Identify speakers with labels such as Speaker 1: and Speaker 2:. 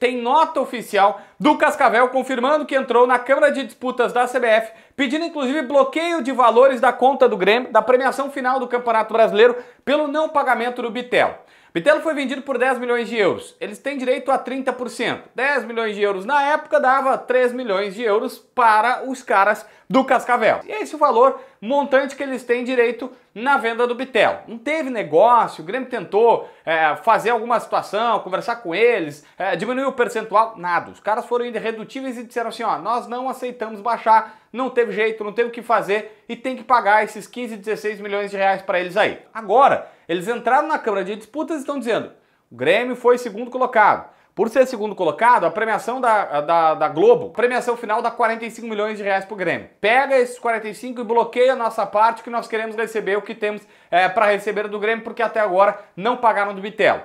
Speaker 1: tem nota oficial do Cascavel confirmando que entrou na Câmara de Disputas da CBF, pedindo inclusive bloqueio de valores da conta do Grêmio, da premiação final do Campeonato Brasileiro, pelo não pagamento do Bitel. Bitelo foi vendido por 10 milhões de euros. Eles têm direito a 30%. 10 milhões de euros na época dava 3 milhões de euros para os caras do Cascavel. E é esse é o valor montante que eles têm direito na venda do Bitelo. Não teve negócio, o Grêmio tentou é, fazer alguma situação, conversar com eles, é, diminuir o percentual, nada. Os caras foram irredutíveis e disseram assim: ó, nós não aceitamos baixar não teve jeito, não teve o que fazer e tem que pagar esses 15, 16 milhões de reais para eles aí. Agora, eles entraram na Câmara de Disputas e estão dizendo: o Grêmio foi segundo colocado. Por ser segundo colocado, a premiação da, da, da Globo, premiação final dá 45 milhões de reais pro Grêmio. Pega esses 45 e bloqueia a nossa parte que nós queremos receber o que temos é, para receber do Grêmio, porque até agora não pagaram do Bitelo.